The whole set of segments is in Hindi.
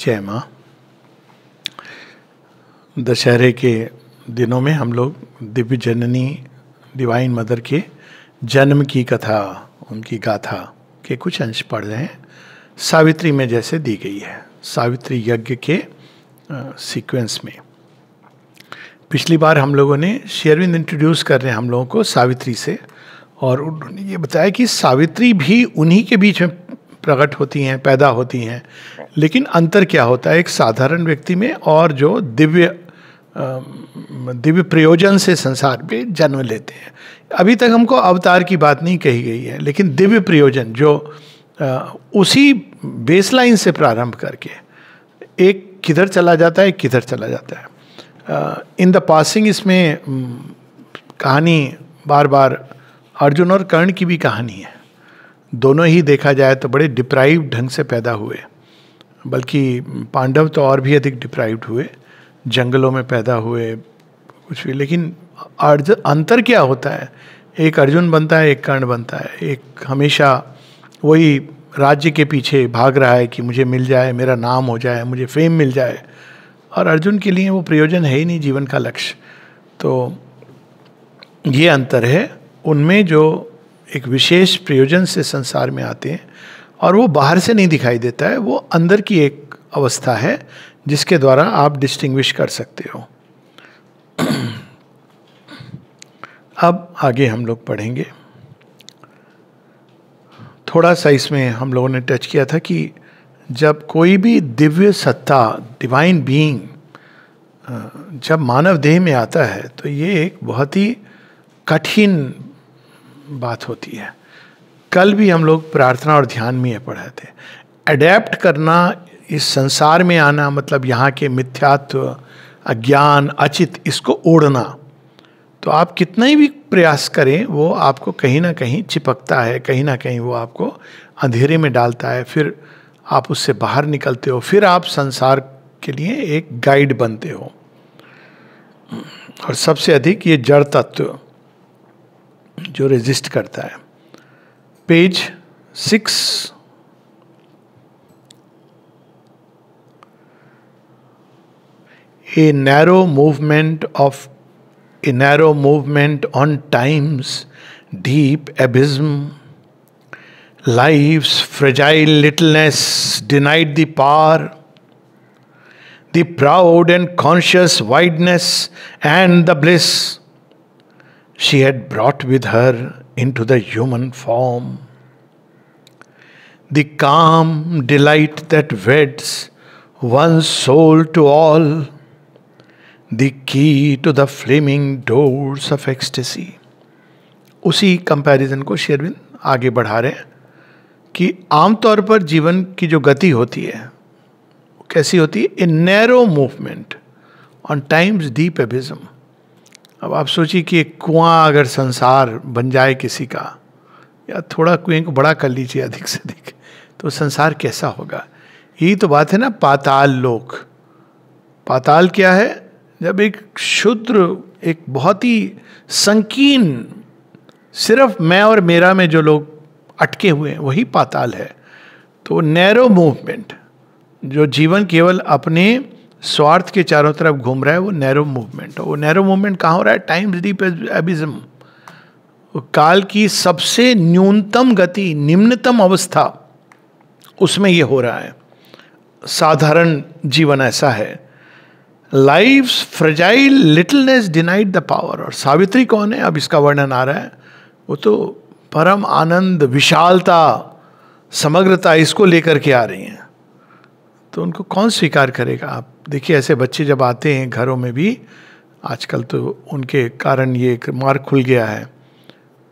जय माँ दशहरे के दिनों में हम लोग दिव्य जननी डिवाइन मदर के जन्म की कथा उनकी गाथा के कुछ अंश पढ़ रहे हैं सावित्री में जैसे दी गई है सावित्री यज्ञ के सीक्वेंस में पिछली बार हम लोगों ने शेरविंद इंट्रोड्यूस कर रहे हैं हम लोगों को सावित्री से और उन्होंने ये बताया कि सावित्री भी उन्हीं के बीच में प्रकट होती हैं पैदा होती हैं लेकिन अंतर क्या होता है एक साधारण व्यक्ति में और जो दिव्य दिव्य प्रयोजन से संसार में जन्म लेते हैं अभी तक हमको अवतार की बात नहीं कही गई है लेकिन दिव्य प्रयोजन जो उसी बेसलाइन से प्रारंभ करके एक किधर चला जाता है किधर चला जाता है इन द पासिंग इसमें कहानी बार बार अर्जुन और कर्ण की भी कहानी है दोनों ही देखा जाए तो बड़े डिप्राइव ढंग से पैदा हुए बल्कि पांडव तो और भी अधिक डिप्राइव्ड हुए जंगलों में पैदा हुए कुछ भी लेकिन अर्ज अंतर क्या होता है एक अर्जुन बनता है एक कर्ण बनता है एक हमेशा वही राज्य के पीछे भाग रहा है कि मुझे मिल जाए मेरा नाम हो जाए मुझे फेम मिल जाए और अर्जुन के लिए वो प्रयोजन है ही नहीं जीवन का लक्ष्य तो ये अंतर है उनमें जो एक विशेष प्रयोजन से संसार में आते हैं और वो बाहर से नहीं दिखाई देता है वो अंदर की एक अवस्था है जिसके द्वारा आप डिस्टिंग्विश कर सकते हो अब आगे हम लोग पढ़ेंगे थोड़ा सा इसमें हम लोगों ने टच किया था कि जब कोई भी दिव्य सत्ता डिवाइन बीइंग जब मानव देह में आता है तो ये एक बहुत ही कठिन बात होती है कल भी हम लोग प्रार्थना और ध्यान में ये पढ़े थे अडेप्ट करना इस संसार में आना मतलब यहाँ के मिथ्यात्व अज्ञान अचित इसको ओढ़ना तो आप कितना ही भी प्रयास करें वो आपको कहीं ना कहीं चिपकता है कहीं ना कहीं वो आपको अंधेरे में डालता है फिर आप उससे बाहर निकलते हो फिर आप संसार के लिए एक गाइड बनते हो और सबसे अधिक ये जड़ तत्व जो रेजिस्ट करता है page 6 a narrow movement of a narrow movement on time's deep abysm life's fragile littleness denied the power the proud and conscious wideness and the bliss she had brought with her into the human form. The calm delight that weds one soul to all, the key to the flaming doors of ecstasy. उसी कंपैरिजन को शेरविन आगे बढ़ा रहे हैं कि आमतौर पर जीवन की जो गति होती है कैसी होती है a narrow movement on time's deep abysm अब आप सोचिए कि एक कुआं अगर संसार बन जाए किसी का या थोड़ा कुएं को बड़ा कर लीजिए अधिक से अधिक तो संसार कैसा होगा यही तो बात है ना पाताल लोक पाताल क्या है जब एक शुद्र एक बहुत ही संकीर्ण सिर्फ मैं और मेरा में जो लोग अटके हुए हैं वही पाताल है तो नैरो मूवमेंट जो जीवन केवल अपने स्वार्थ के चारों तरफ घूम रहा है वो नैरो मूवमेंट वो नैरो मूवमेंट कहाँ हो रहा है टाइम्स डीप एबिज्म काल की सबसे न्यूनतम गति निम्नतम अवस्था उसमें ये हो रहा है साधारण जीवन ऐसा है life fragile littleness denied the power और सावित्री कौन है अब इसका वर्णन आ रहा है वो तो परम आनंद विशालता समग्रता इसको लेकर के आ रही हैं तो उनको कौन स्वीकार करेगा आप देखिए ऐसे बच्चे जब आते हैं घरों में भी आजकल तो उनके कारण ये एक मार्ग खुल गया है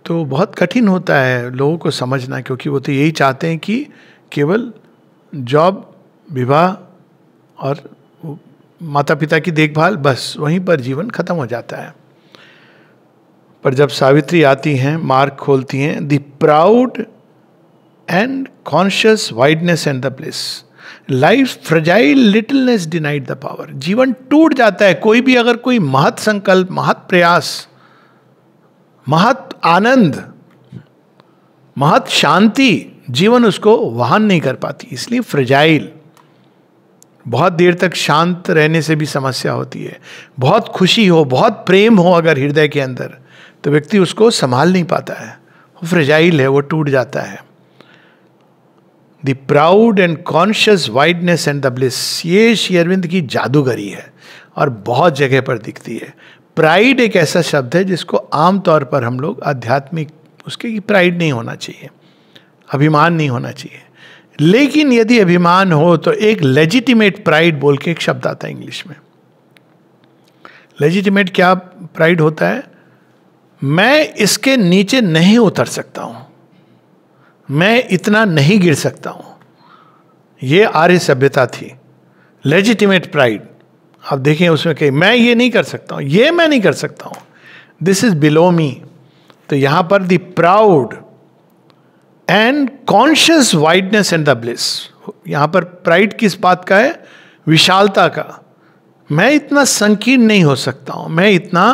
तो बहुत कठिन होता है लोगों को समझना क्योंकि वो तो यही चाहते हैं कि केवल जॉब विवाह और माता पिता की देखभाल बस वहीं पर जीवन खत्म हो जाता है पर जब सावित्री आती हैं मार्ग खोलती हैं the proud and conscious wideness and the place life fragile littleness denied the power जीवन टूट जाता है कोई भी अगर कोई महत संकल्प महत प्रयास महत आनंद महत शांति जीवन उसको वाहन नहीं कर पाती इसलिए फ्रजाइल बहुत देर तक शांत रहने से भी समस्या होती है बहुत खुशी हो बहुत प्रेम हो अगर हृदय के अंदर तो व्यक्ति उसको संभाल नहीं पाता है वो फ्रजाइल है वो टूट जाता है the proud and conscious wideness and the bliss ये शेयरविंद अरविंद की जादूगरी है और बहुत जगह पर दिखती है प्राइड एक ऐसा शब्द है जिसको आमतौर पर हम लोग आध्यात्मिक उसके की प्राइड नहीं होना चाहिए अभिमान नहीं होना चाहिए लेकिन यदि अभिमान हो तो एक लेजिटिमेट प्राइड बोल के एक शब्द आता है इंग्लिश में लेजिटिमेट क्या प्राइड होता है मैं इसके नीचे नहीं उतर सकता हूं मैं इतना नहीं गिर सकता हूं ये आर्य सभ्यता थी लेजिटिमेट प्राइड आप देखें उसमें कहीं मैं ये नहीं कर सकता हूं ये मैं नहीं कर सकता हूं दिस इज बिलो मी तो यहाँ पर the proud and conscious wideness and the bliss यहां पर प्राइड किस बात का है विशालता का मैं इतना संकीर्ण नहीं हो सकता हूँ मैं इतना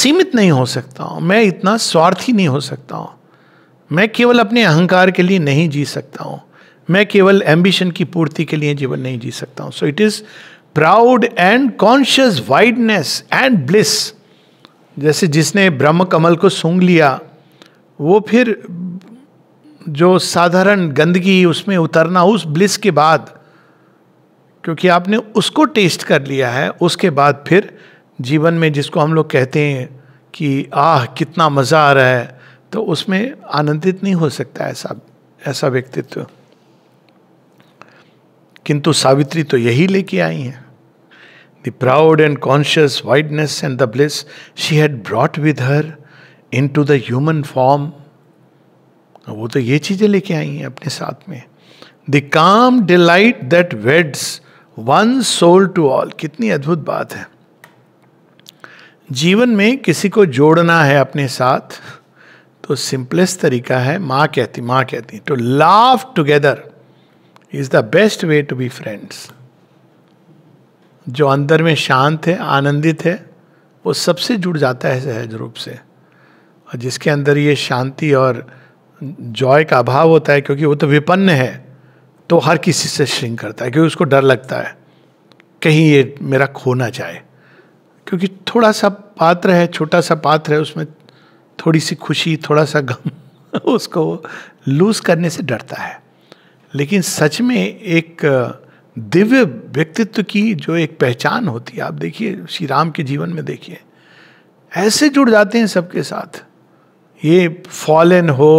सीमित नहीं हो सकता हूँ मैं इतना स्वार्थी नहीं हो सकता हूँ मैं केवल अपने अहंकार के लिए नहीं जी सकता हूँ मैं केवल एम्बिशन की पूर्ति के लिए जीवन नहीं जी सकता हूँ so it is proud and conscious wideness and bliss जैसे जिसने ब्रह्म कमल को सूंघ लिया वो फिर जो साधारण गंदगी उसमें उतरना उस ब्लिस के बाद क्योंकि आपने उसको टेस्ट कर लिया है उसके बाद फिर जीवन में जिसको हम लोग कहते हैं कि आह कितना मज़ा आ रहा है तो उसमें आनंदित नहीं हो सकता ऐसा ऐसा व्यक्तित्व किंतु सावित्री तो यही लेके आई है the proud and conscious wideness and the bliss she had brought with her into the human form वो तो ये चीजें लेके आई हैं अपने साथ में the calm delight that weds one soul to all कितनी अद्भुत बात है जीवन में किसी को जोड़ना है अपने साथ तो सिंपलेस्ट तरीका है माँ कहती माँ कहती to love together is the best way to be friends जो अंदर में शांत है आनंदित है वो सबसे जुड़ जाता है सहज रूप से और जिसके अंदर ये शांति और जॉय का अभाव होता है क्योंकि वो तो विपन्न है तो हर किसी से श्रिंग करता है क्योंकि उसको डर लगता है कहीं ये मेरा खोना जाए क्योंकि थोड़ा सा पात्र है छोटा सा पात्र है उसमें थोड़ी सी खुशी थोड़ा सा गम उसको लूज करने से डरता है लेकिन सच में एक दिव्य व्यक्तित्व की जो एक पहचान होती है आप देखिए श्री राम के जीवन में देखिए ऐसे जुड़ जाते हैं सबके साथ ये फॉलन हो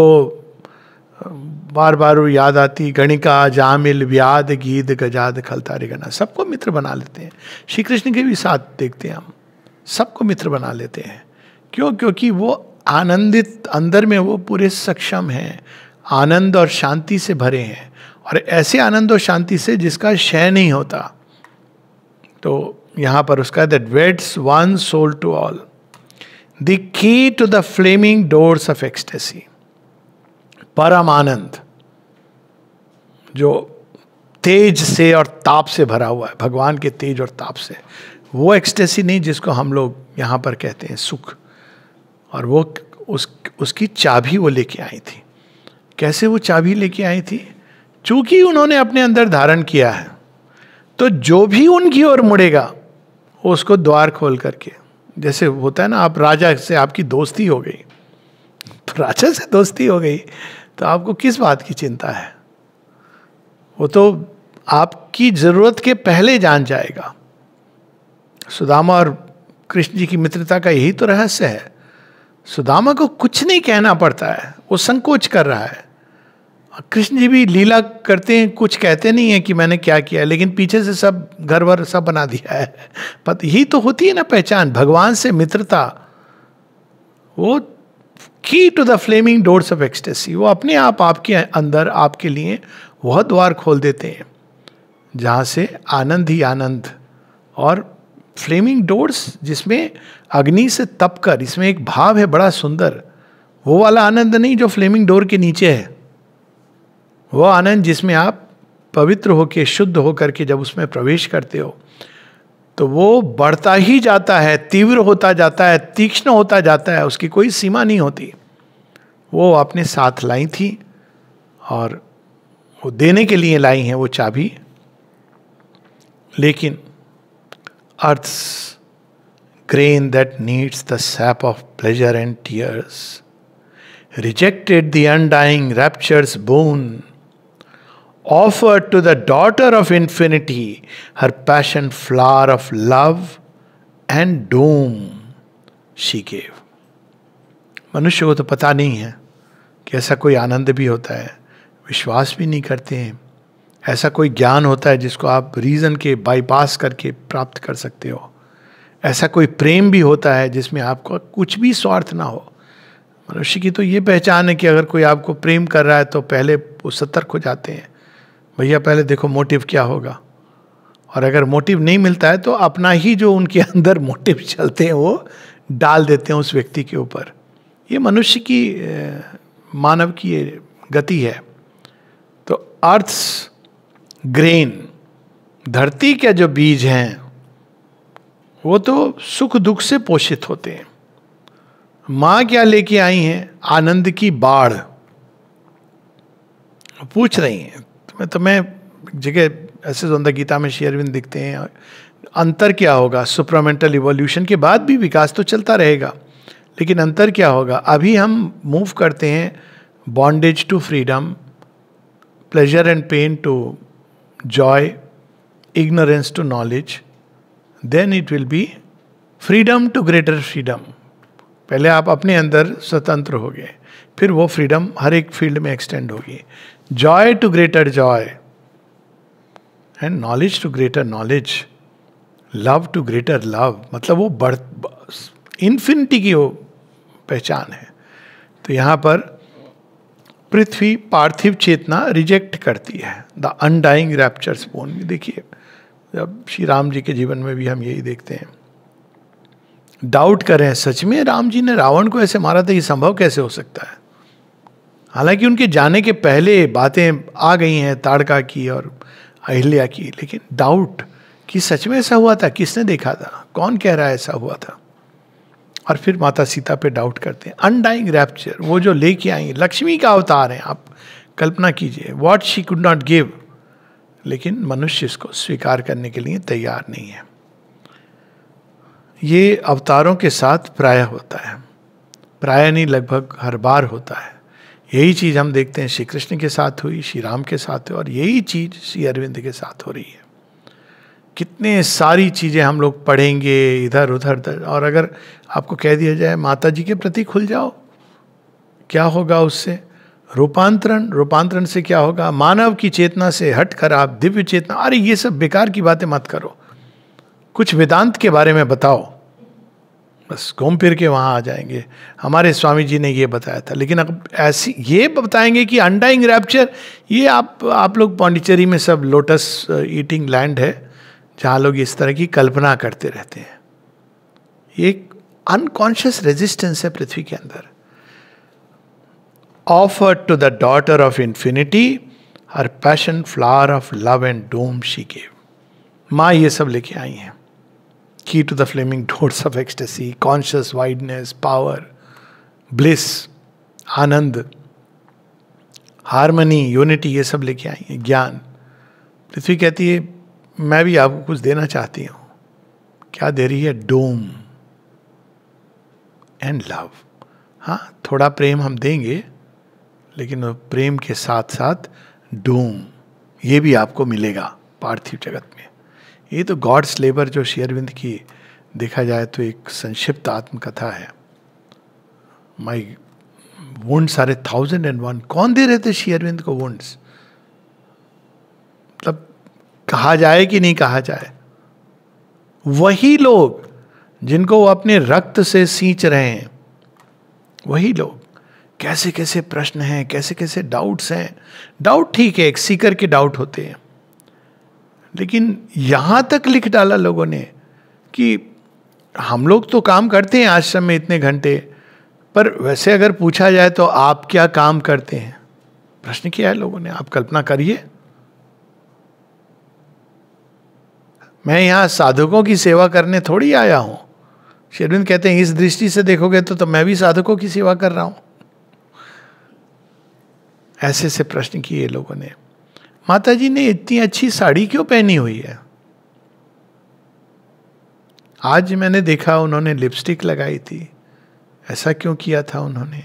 बार बार वो याद आती गणिका जामिल व्याद गीत गजाद खलता गणा सबको मित्र बना लेते हैं श्री कृष्ण के भी साथ देखते हैं हम सबको मित्र बना लेते हैं क्यों क्योंकि वो आनंदित अंदर में वो पूरे सक्षम हैं आनंद और शांति से भरे हैं और ऐसे आनंद और शांति से जिसका क्षय नहीं होता तो यहाँ पर उसका that weds one soul to all the key to the flaming doors of ecstasy परम आनंद जो तेज से और ताप से भरा हुआ है भगवान के तेज और ताप से वो एक्सटेसी नहीं जिसको हम लोग यहाँ पर कहते हैं सुख और वो उस उसकी चाबी वो लेके आई थी कैसे वो चाबी लेके आई थी चूंकि उन्होंने अपने अंदर धारण किया है तो जो भी उनकी ओर मुड़ेगा उसको द्वार खोल करके जैसे होता है ना आप राजा से आपकी दोस्ती हो गई तो राजा से दोस्ती हो गई तो आपको किस बात की चिंता है वो तो आपकी जरूरत के पहले जान जाएगा सुदामा और कृष्ण जी की मित्रता का यही तो रहस्य है सुदामा को कुछ नहीं कहना पड़ता है वो संकोच कर रहा है कृष्ण जी भी लीला करते हैं कुछ कहते नहीं है कि मैंने क्या किया लेकिन पीछे से सब घर वर सब बना दिया है पर यही तो होती है ना पहचान भगवान से मित्रता वो key to the flaming doors of ecstasy वो अपने आप आपके अंदर आपके लिए वह द्वार खोल देते हैं जहाँ से आनंद ही आनंद और फ्लेमिंग डोर्स जिसमें अग्नि से तप कर इसमें एक भाव है बड़ा सुंदर वो वाला आनंद नहीं जो फ्लेमिंग डोर के नीचे है वो आनंद जिसमें आप पवित्र होके शुद्ध होकर के जब उसमें प्रवेश करते हो तो वो बढ़ता ही जाता है तीव्र होता जाता है तीक्ष्ण होता जाता है उसकी कोई सीमा नहीं होती वो आपने साथ लाई थी और वो देने के लिए लाई हैं वो चाबी लेकिन earth's grain that needs the sap of pleasure and tears, rejected the undying rapture's boon, offered to the daughter of infinity her passion flower of love and doom, she gave. मनुष्य को तो पता नहीं है कि ऐसा कोई आनंद भी होता है विश्वास भी नहीं करते हैं ऐसा कोई ज्ञान होता है जिसको आप रीज़न के बाईपास करके प्राप्त कर सकते हो ऐसा कोई प्रेम भी होता है जिसमें आपका कुछ भी स्वार्थ ना हो मनुष्य की तो ये पहचान है कि अगर कोई आपको प्रेम कर रहा है तो पहले वो सतर्क हो जाते हैं भैया पहले देखो मोटिव क्या होगा और अगर मोटिव नहीं मिलता है तो अपना ही जो उनके अंदर मोटिव चलते हैं वो डाल देते हैं उस व्यक्ति के ऊपर ये मनुष्य की मानव की ये गति है तो अर्थ्स ग्रेन धरती के जो बीज हैं वो तो सुख दुख से पोषित होते हैं माँ क्या लेके आई हैं आनंद की बाढ़ पूछ रही हैं मैं तो मैं जगह ऐसे जोंदा गीता में शेयरविंद दिखते हैं अंतर क्या होगा सुप्रामेंटल इवोल्यूशन के बाद भी विकास तो चलता रहेगा लेकिन अंतर क्या होगा अभी हम मूव करते हैं bondage to freedom pleasure and pain to joy, ignorance to knowledge, then it will be freedom to greater freedom पहले आप अपने अंदर स्वतंत्र हो गए फिर वो फ्रीडम हर एक फील्ड में एक्सटेंड होगी joy to greater joy and knowledge to greater knowledge love to greater love मतलब वो बढ़ इन्फिनिटी की वो पहचान है तो यहाँ पर पृथ्वी पार्थिव चेतना रिजेक्ट करती है द अनडाइंग रैप्चर स्पोन भी देखिए जब श्री राम जी के जीवन में भी हम यही देखते हैं डाउट कर रहे हैं सच में राम जी ने रावण को ऐसे मारा था ये संभव कैसे हो सकता है हालांकि उनके जाने के पहले बातें आ गई हैं ताड़का की और अहिल्या की लेकिन डाउट कि सच में ऐसा हुआ था किसने देखा था कौन कह रहा है ऐसा हुआ था और फिर माता सीता पे डाउट करते हैं अनडाइंग रैप्चर वो जो लेके आई लक्ष्मी का अवतार है आप कल्पना कीजिए what she could not give लेकिन मनुष्य इसको स्वीकार करने के लिए तैयार नहीं है ये अवतारों के साथ प्राय होता है प्राय नहीं लगभग हर बार होता है यही चीज़ हम देखते हैं श्री कृष्ण के साथ हुई श्री राम के साथ हुई और यही चीज़ श्री अरविंद के साथ हो रही है कितने सारी चीज़ें हम लोग पढ़ेंगे इधर उधर तर, और अगर आपको कह दिया जाए माता जी के प्रति खुल जाओ क्या होगा उससे रूपांतरण रूपांतरण से क्या होगा मानव की चेतना से हट कर आप दिव्य चेतना अरे ये सब बेकार की बातें मत करो कुछ वेदांत के बारे में बताओ बस घूम फिर के वहाँ आ जाएंगे हमारे स्वामी जी ने ये बताया था लेकिन अब ऐसी ये बताएंगे कि अंडाइंग रैप्चर ये आप आप लोग पांडिचेरी में सब लोटस ईटिंग लैंड है जहाँ लोग इस तरह की कल्पना करते रहते हैं ये एक अनकॉन्शियस रेजिस्टेंस है पृथ्वी के अंदर offer to the daughter of infinity her passion flower of love and doom she gave माँ ये सब लेके आई हैं key to the flaming doors of ecstasy conscious wideness power bliss आनंद हारमोनी यूनिटी ये सब लेके आई है ज्ञान पृथ्वी कहती है मैं भी आपको कुछ देना चाहती हूँ क्या दे रही है डोम एंड लव हाँ थोड़ा प्रेम हम देंगे लेकिन प्रेम के साथ साथ डोम ये भी आपको मिलेगा पार्थिव जगत में ये तो गॉड्स लेबर जो शेयरविंद की देखा जाए तो एक संक्षिप्त आत्मकथा है my are a thousand and one कौन दे रहे थे शेयरविंद को वोंड्स कहा जाए कि नहीं कहा जाए वही लोग जिनको वो अपने रक्त से सींच रहे हैं वही लोग कैसे कैसे प्रश्न हैं कैसे कैसे डाउट्स हैं डाउट ठीक है एक सीकर के डाउट होते हैं लेकिन यहाँ तक लिख डाला लोगों ने कि हम लोग तो काम करते हैं आश्रम में इतने घंटे पर वैसे अगर पूछा जाए तो आप क्या काम करते हैं प्रश्न किया है लोगों ने आप कल्पना करिए मैं यहाँ साधकों की सेवा करने थोड़ी आया हूँ शेरविंद कहते हैं इस दृष्टि से देखोगे तो, तो मैं भी साधकों की सेवा कर रहा हूँ ऐसे ऐसे प्रश्न किए लोगों ने माता जी ने इतनी अच्छी साड़ी क्यों पहनी हुई है आज मैंने देखा उन्होंने लिपस्टिक लगाई थी ऐसा क्यों किया था उन्होंने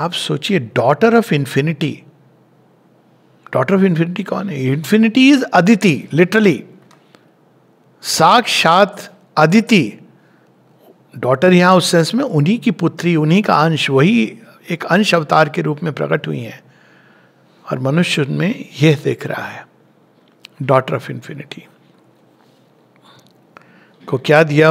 आप सोचिए daughter of infinity daughter of infinity कौन है इन्फिनिटी इज अदिति लिटरली साक्षात अदिति डॉटर यहाँ उस सेंस में उन्हीं की पुत्री उन्हीं का अंश वही एक अंश अवतार के रूप में प्रकट हुई हैं और मनुष्य में यह देख रहा है डॉटर ऑफ इन्फिनिटी को क्या दिया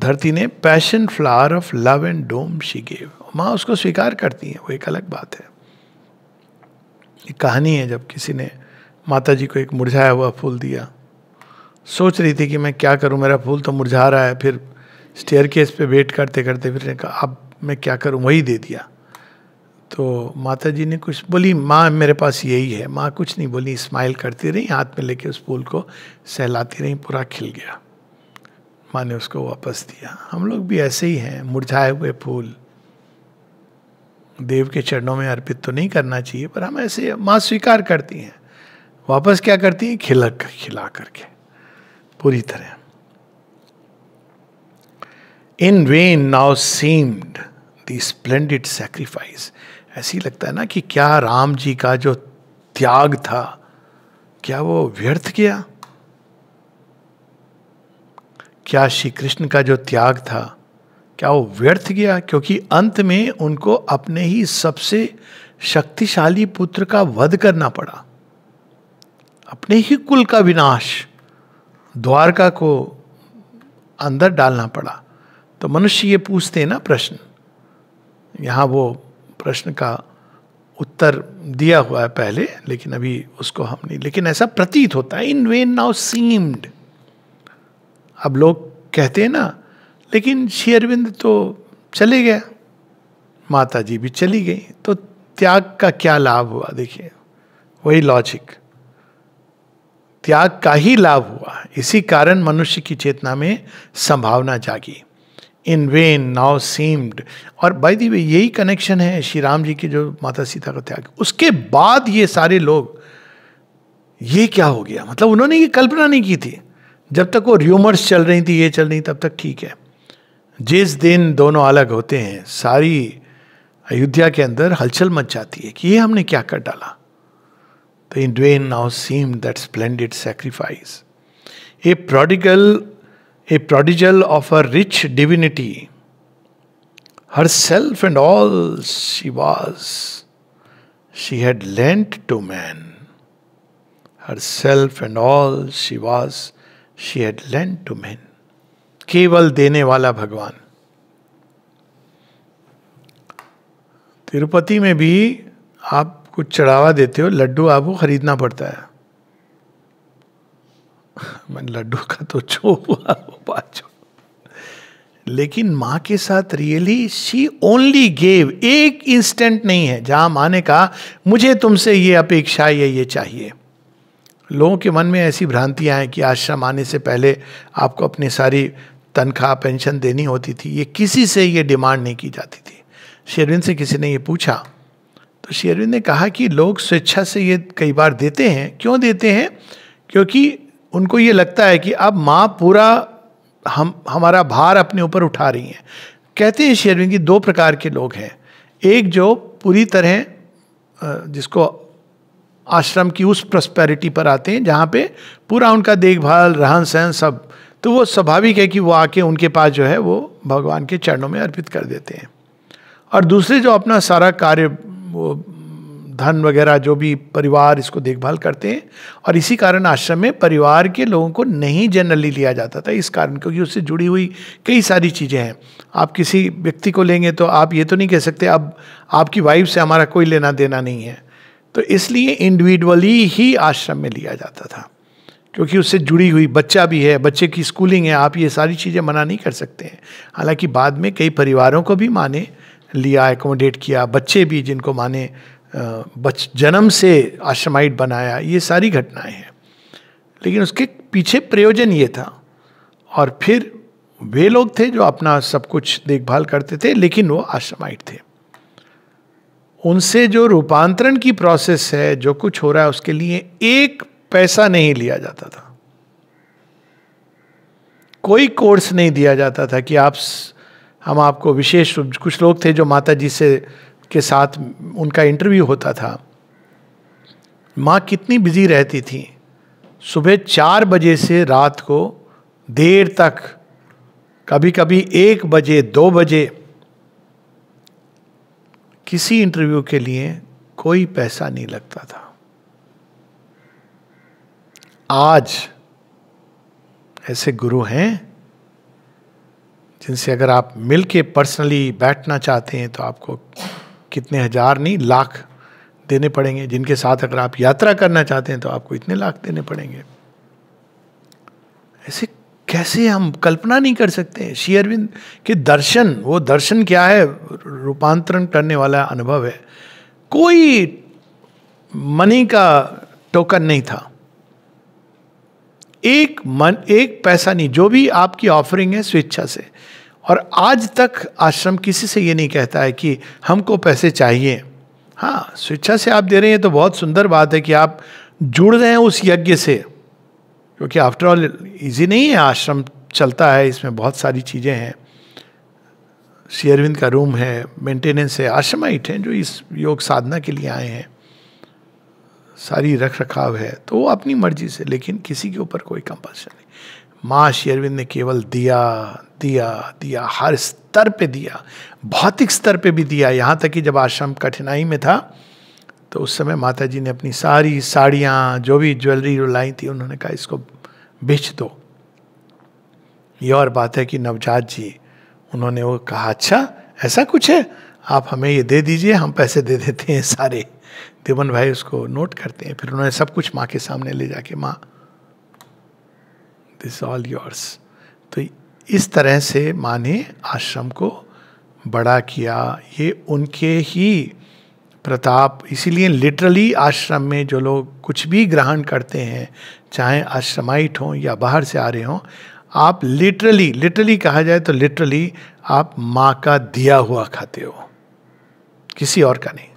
धरती ने passion flower of love and doom she gave माँ उसको स्वीकार करती है वो एक अलग बात है एक कहानी है जब किसी ने माता जी को एक मुरझाया हुआ फूल दिया सोच रही थी कि मैं क्या करूं मेरा फूल तो मुरझा रहा है फिर स्टेयर केस पे वेट करते करते फिर कहा अब मैं क्या करूं वही दे दिया तो माता जी ने कुछ बोली माँ मेरे पास यही है माँ कुछ नहीं बोली स्माइल करती रही हाथ में लेके उस फूल को सहलाती रही पूरा खिल गया माँ ने उसको वापस दिया हम लोग भी ऐसे ही हैं मुरझाए हुए फूल देव के चरणों में अर्पित तो नहीं करना चाहिए पर हम ऐसे माँ स्वीकार करती हैं वापस क्या करती हैं खिलक खिला करके पूरी तरह in vain now seemed the splendid sacrifice ऐसी लगता है ना कि क्या राम जी का जो त्याग था क्या वो व्यर्थ गया क्या श्री कृष्ण का जो त्याग था क्या वो व्यर्थ गया क्योंकि अंत में उनको अपने ही सबसे शक्तिशाली पुत्र का वध करना पड़ा अपने ही कुल का विनाश द्वारका को अंदर डालना पड़ा तो मनुष्य ये पूछते हैं ना प्रश्न यहाँ वो प्रश्न का उत्तर दिया हुआ है पहले लेकिन अभी उसको हम नहीं लेकिन ऐसा प्रतीत होता है इन वे नाउ सीम्ड अब लोग कहते हैं ना लेकिन श्री अरविंद तो चले गए माता जी भी चली गई तो त्याग का क्या लाभ हुआ देखिए वही लॉजिक त्याग का ही लाभ हुआ इसी कारण मनुष्य की चेतना में संभावना जागी इन वेन नाउ सीम्ड और बाई दी वे यही कनेक्शन है श्री राम जी के जो माता सीता का त्याग उसके बाद ये सारे लोग ये क्या हो गया मतलब उन्होंने ये कल्पना नहीं की थी जब तक वो र्यूमर्स चल रही थी ये चल रही तब तक ठीक है जिस दिन दोनों अलग होते हैं सारी अयोध्या के अंदर हलचल मच जाती है कि ये हमने क्या कर डाला in vain now seemed that splendid sacrifice. A prodigal, a prodigal of a rich divinity, herself and all she was, she had lent to man. Herself and all she was, she had lent to men. Kewal dene wala Bhagwan. Tirupati में भी आप कुछ चढ़ावा देते हो लड्डू आपको खरीदना पड़ता है मैं लड्डू का तो छो हुआ लेकिन माँ के साथ रियली शी ओनली गेव एक इंस्टेंट नहीं है जहां माँ ने कहा मुझे तुमसे ये अपेक्षा या ये चाहिए लोगों के मन में ऐसी भ्रांतियां हैं कि आश्रम आने से पहले आपको अपनी सारी तनख्वाह पेंशन देनी होती थी ये किसी से ये डिमांड नहीं की जाती थी शेरविन से किसी ने ये पूछा तो शेरविंद ने कहा कि लोग स्वेच्छा से ये कई बार देते हैं क्यों देते हैं क्योंकि उनको ये लगता है कि अब माँ पूरा हम हमारा भार अपने ऊपर उठा रही हैं कहते हैं शेरविंद की दो प्रकार के लोग हैं एक जो पूरी तरह जिसको आश्रम की उस प्रस्पेरिटी पर आते हैं जहाँ पे पूरा उनका देखभाल रहन सहन सब तो वो स्वाभाविक है कि वो आके उनके पास जो है वो भगवान के चरणों में अर्पित कर देते हैं और दूसरे जो अपना सारा कार्य वो धन वगैरह जो भी परिवार इसको देखभाल करते हैं और इसी कारण आश्रम में परिवार के लोगों को नहीं जनरली लिया जाता था इस कारण क्योंकि उससे जुड़ी हुई कई सारी चीज़ें हैं आप किसी व्यक्ति को लेंगे तो आप ये तो नहीं कह सकते अब आपकी वाइफ से हमारा कोई लेना देना नहीं है तो इसलिए इंडिविजुअली ही आश्रम में लिया जाता था क्योंकि उससे जुड़ी हुई बच्चा भी है बच्चे की स्कूलिंग है आप ये सारी चीज़ें मना नहीं कर सकते हैं हालांकि बाद में कई परिवारों को भी माने लिया एकोमोडेट किया बच्चे भी जिनको माने बच जन्म से आश्रमाइट बनाया ये सारी घटनाएं हैं लेकिन उसके पीछे प्रयोजन ये था और फिर वे लोग थे जो अपना सब कुछ देखभाल करते थे लेकिन वो आश्रमाइट थे उनसे जो रूपांतरण की प्रोसेस है जो कुछ हो रहा है उसके लिए एक पैसा नहीं लिया जाता था कोई कोर्स नहीं दिया जाता था कि आप हम आपको विशेष कुछ लोग थे जो माता जी से के साथ उनका इंटरव्यू होता था माँ कितनी बिजी रहती थी सुबह चार बजे से रात को देर तक कभी कभी एक बजे दो बजे किसी इंटरव्यू के लिए कोई पैसा नहीं लगता था आज ऐसे गुरु हैं जिनसे अगर आप मिल के पर्सनली बैठना चाहते हैं तो आपको कितने हज़ार नहीं लाख देने पड़ेंगे जिनके साथ अगर आप यात्रा करना चाहते हैं तो आपको इतने लाख देने पड़ेंगे ऐसे कैसे हम कल्पना नहीं कर सकते श्री अरविंद के दर्शन वो दर्शन क्या है रूपांतरण करने वाला अनुभव है कोई मनी का टोकन नहीं था एक मन एक पैसा नहीं जो भी आपकी ऑफरिंग है स्वेच्छा से और आज तक आश्रम किसी से ये नहीं कहता है कि हमको पैसे चाहिए हाँ स्वेच्छा से आप दे रहे हैं तो बहुत सुंदर बात है कि आप जुड़ रहे हैं उस यज्ञ से क्योंकि आफ्टर ऑल ईजी नहीं है आश्रम चलता है इसमें बहुत सारी चीज़ें हैं शेयरविंद का रूम है मेंटेनेंस है आश्रम आइट हैं जो इस योग साधना के लिए आए हैं सारी रख रखाव है तो वो अपनी मर्जी से लेकिन किसी के ऊपर कोई कंपल्सन नहीं माँ शेरविन ने केवल दिया दिया दिया हर स्तर पे दिया भौतिक स्तर पे भी दिया यहाँ तक कि जब आश्रम कठिनाई में था तो उस समय माता जी ने अपनी सारी साड़ियाँ जो भी ज्वेलरी लाई थी उन्होंने कहा इसको बेच दो ये और बात है कि नवजात जी उन्होंने वो कहा अच्छा ऐसा कुछ है आप हमें ये दे दीजिए हम पैसे दे देते हैं सारे देवन भाई उसको नोट करते हैं फिर उन्होंने सब कुछ माँ के सामने ले जाके माँ दिस ऑल योर्स तो इस तरह से माँ ने आश्रम को बड़ा किया ये उनके ही प्रताप इसीलिए लिटरली आश्रम में जो लोग कुछ भी ग्रहण करते हैं चाहे आश्रमाइट हों या बाहर से आ रहे हों आप लिटरली लिटरली कहा जाए तो लिटरली आप माँ का दिया हुआ खाते हो किसी और का नहीं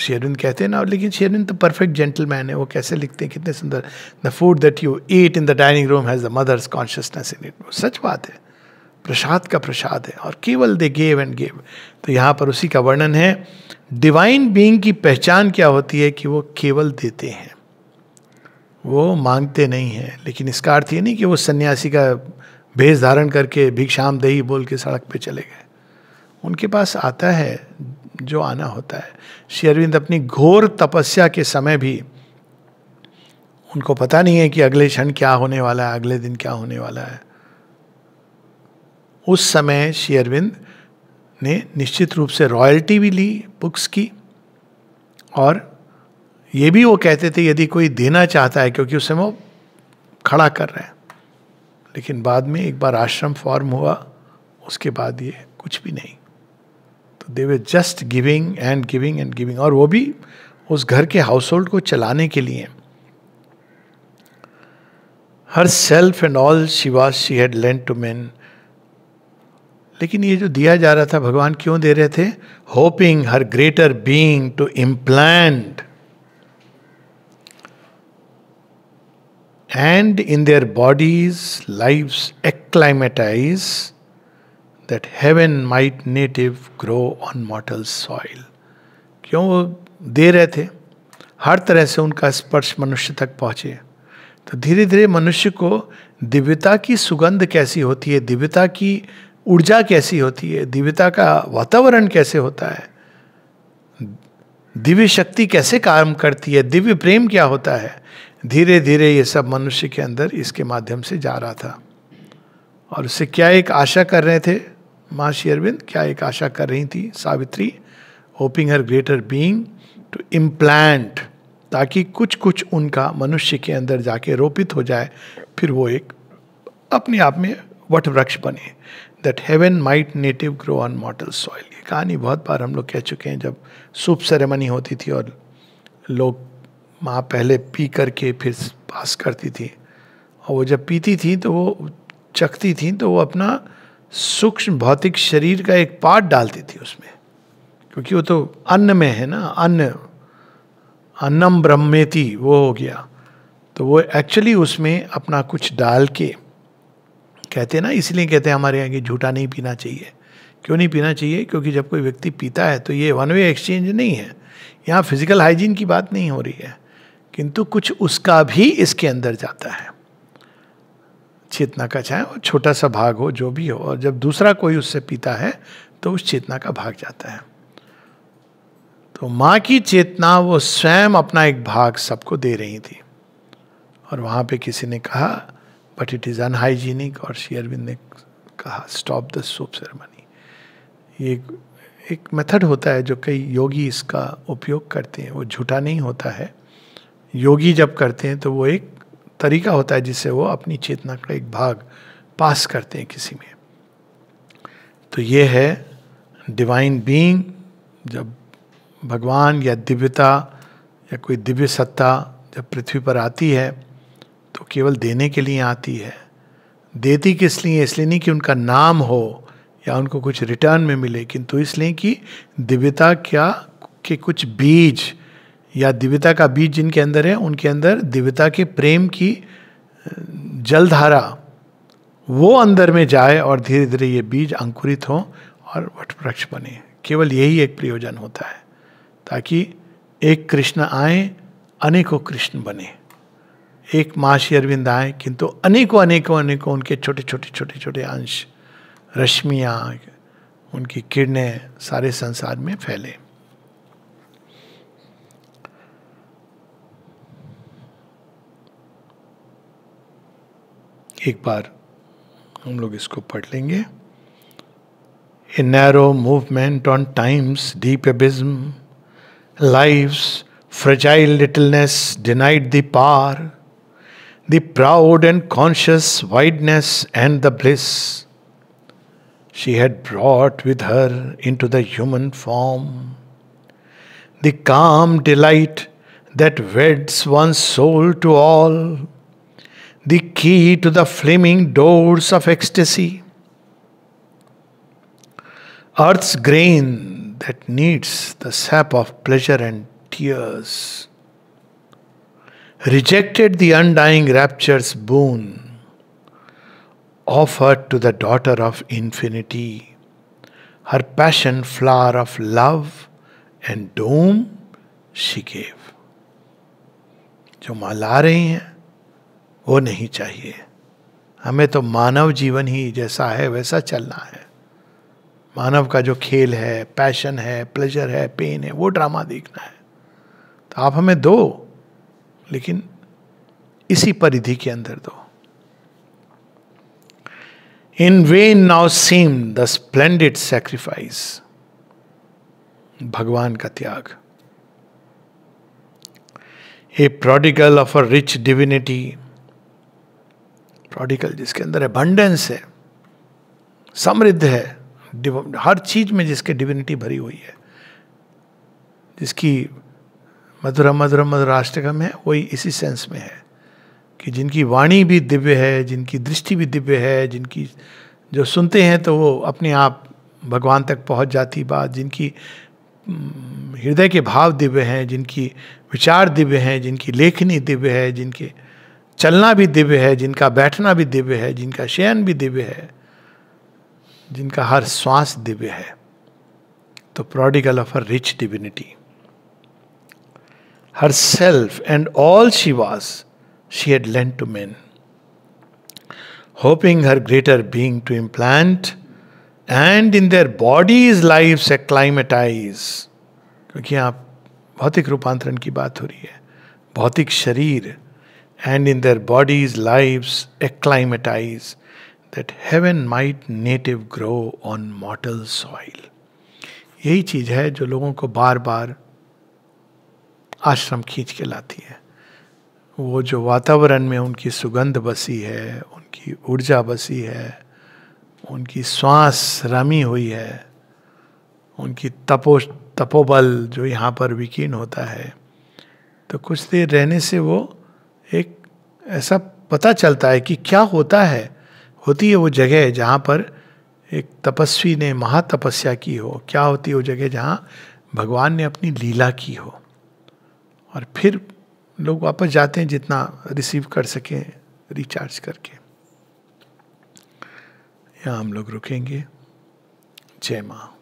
शेरविंद कहते हैं ना लेकिन शेरविंद तो परफेक्ट जेंटलमैन है वो कैसे लिखते हैं कितने सुंदर the food that you eat in the dining room has the mother's consciousness in it सच बात है प्रसाद का प्रसाद है और केवल दे गेव एंड गेव तो यहाँ पर उसी का वर्णन है डिवाइन बींग की पहचान क्या होती है कि वो केवल देते हैं वो मांगते नहीं हैं लेकिन इसका अर्थ ये नहीं कि वो सन्यासी का भेष धारण करके भिक्षाम दही बोल के सड़क पे चले गए उनके पास आता है जो आना होता है श्री अपनी घोर तपस्या के समय भी उनको पता नहीं है कि अगले क्षण क्या होने वाला है अगले दिन क्या होने वाला है उस समय श्री ने निश्चित रूप से रॉयल्टी भी ली बुक्स की और ये भी वो कहते थे यदि कोई देना चाहता है क्योंकि उस समय वो खड़ा कर रहे हैं लेकिन बाद में एक बार आश्रम फॉर्म हुआ उसके बाद ये कुछ भी नहीं दे वे just giving and giving and giving और वो भी उस घर के हाउस होल्ड को चलाने के लिए her self and all she was she had lent to man लेकिन ये जो दिया जा रहा था भगवान क्यों दे रहे थे hoping her greater being to implant and in their bodies life acclimatize that heaven might native grow on mortal soil क्यों वो दे रहे थे हर तरह से उनका स्पर्श मनुष्य तक पहुँचे तो धीरे धीरे मनुष्य को दिव्यता की सुगंध कैसी होती है दिव्यता की ऊर्जा कैसी होती है दिव्यता का वातावरण कैसे होता है दिव्य शक्ति कैसे काम करती है दिव्य प्रेम क्या होता है धीरे धीरे ये सब मनुष्य के अंदर इसके माध्यम से जा रहा था और उससे क्या एक आशा कर रहे थे माँ शेरविंद क्या एक आशा कर रही थी Savitri hoping her greater being to implant ताकि कुछ कुछ उनका मनुष्य के अंदर जाके रोपित हो जाए फिर वो एक अपने आप में वट वृक्ष बने that heaven might native grow on mortal soil ये कहानी बहुत बार हम लोग कह चुके हैं जब सूप सेरेमनी होती थी और लोग माँ पहले पी करके फिर पास करती थी और वो जब पीती थी तो वो चखती थी तो वो अपना सूक्ष्म भौतिक शरीर का एक पार्ट डालती थी उसमें क्योंकि वो तो अन्न में है ना अन्न अन्नम ब्रह्मेति वो हो गया तो वो एक्चुअली उसमें अपना कुछ डाल के कहते हैं ना इसलिए कहते हैं हमारे यहाँ कि झूठा नहीं पीना चाहिए क्यों नहीं पीना चाहिए क्योंकि जब कोई व्यक्ति पीता है तो ये वन वे एक्सचेंज नहीं है यहाँ फिजिकल हाइजीन की बात नहीं हो रही है किंतु कुछ उसका भी इसके अंदर जाता है चेतना का चाहे वो छोटा सा भाग हो जो भी हो और जब दूसरा कोई उससे पीता है तो उस चेतना का भाग जाता है तो माँ की चेतना वो स्वयं अपना एक भाग सबको दे रही थी और वहाँ पे किसी ने कहा बट इट इज़ अनहाइजीनिक और शेयरविंद ने कहा स्टॉप द सोप सेरेमनी ये एक मेथड होता है जो कई योगी इसका उपयोग करते हैं वो झूठा नहीं होता है योगी जब करते हैं तो वो एक तरीका होता है जिससे वो अपनी चेतना का एक भाग पास करते हैं किसी में तो ये है डिवाइन बीइंग जब भगवान या दिव्यता या कोई दिव्य सत्ता जब पृथ्वी पर आती है तो केवल देने के लिए आती है देती किस लिए इसलिए नहीं कि उनका नाम हो या उनको कुछ रिटर्न में मिले किंतु इसलिए कि दिव्यता क्या के कुछ बीज या दिव्यता का बीज जिनके अंदर है उनके अंदर दिव्यता के प्रेम की जलधारा वो अंदर में जाए और धीरे धीरे ये बीज अंकुरित हो और वट वृक्ष बने केवल यही एक प्रयोजन होता है ताकि एक कृष्ण आए अनेकों कृष्ण बने एक माँ श्री अरविंद आए किंतु अनेकों अनेकों अनेकों उनके छोटे छोटे छोटे छोटे अंश रश्मियाँ उनकी किरणें सारे संसार में फैलें एक बार हम लोग इसको पढ़ लेंगे a narrow movement on time's deep abysm life fragile littleness denied the power the proud and conscious wideness and the bliss she had brought with her into the human form the calm delight that weds one soul to all the key to the flaming doors of ecstasy. Earth's grain that needs the sap of pleasure and tears. Rejected the undying rapture's boon offered to the daughter of infinity, her passion flower of love and doom she gave. जो माला रही हैं वो नहीं चाहिए हमें तो मानव जीवन ही जैसा है वैसा चलना है मानव का जो खेल है पैशन है प्लेजर है पेन है वो ड्रामा देखना है तो आप हमें दो लेकिन इसी परिधि के अंदर दो in in now seem the splendid sacrifice भगवान का त्याग a prodigal of a rich divinity prodigal जिसके अंदर एबंडेंस है समृद्ध है हर चीज में जिसके डिविनिटी भरी हुई है जिसकी मधुरा मधुरा राष्ट्रगम है वही इसी सेंस में है कि जिनकी वाणी भी दिव्य है जिनकी दृष्टि भी दिव्य है जिनकी जो सुनते हैं तो वो अपने आप भगवान तक पहुंच जाती बात जिनकी हम्म, हृदय के भाव दिव्य हैं जिनकी विचार दिव्य हैं जिनकी लेखनी दिव्य है जिनके चलना भी दिव्य है जिनका बैठना भी दिव्य है जिनका शयन भी दिव्य है जिनका हर श्वास दिव्य है तो prodigal of her rich divinity her self and all she was she had lent to men her greater being to implant and in their bodies life acclimatize क्योंकि यहाँ भौतिक रूपांतरण की बात हो रही है भौतिक शरीर and in their bodies' lives acclimatize, that heaven might native grow on mortal soil. यही चीज है जो लोगों को बार बार आश्रम खींच के लाती है वो जो वातावरण में उनकी सुगंध बसी है उनकी ऊर्जा बसी है उनकी श्वास रमी हुई है उनकी तपो तपोबल जो यहाँ पर विकीर्ण होता है तो कुछ देर रहने से वो एक ऐसा पता चलता है कि क्या होता है होती है वो जगह जहाँ पर एक तपस्वी ने महातपस्या की हो क्या होती है वो जगह जहाँ भगवान ने अपनी लीला की हो और फिर लोग वापस जाते हैं जितना रिसीव कर सकें रिचार्ज करके यहाँ हम लोग रुकेंगे जय माँ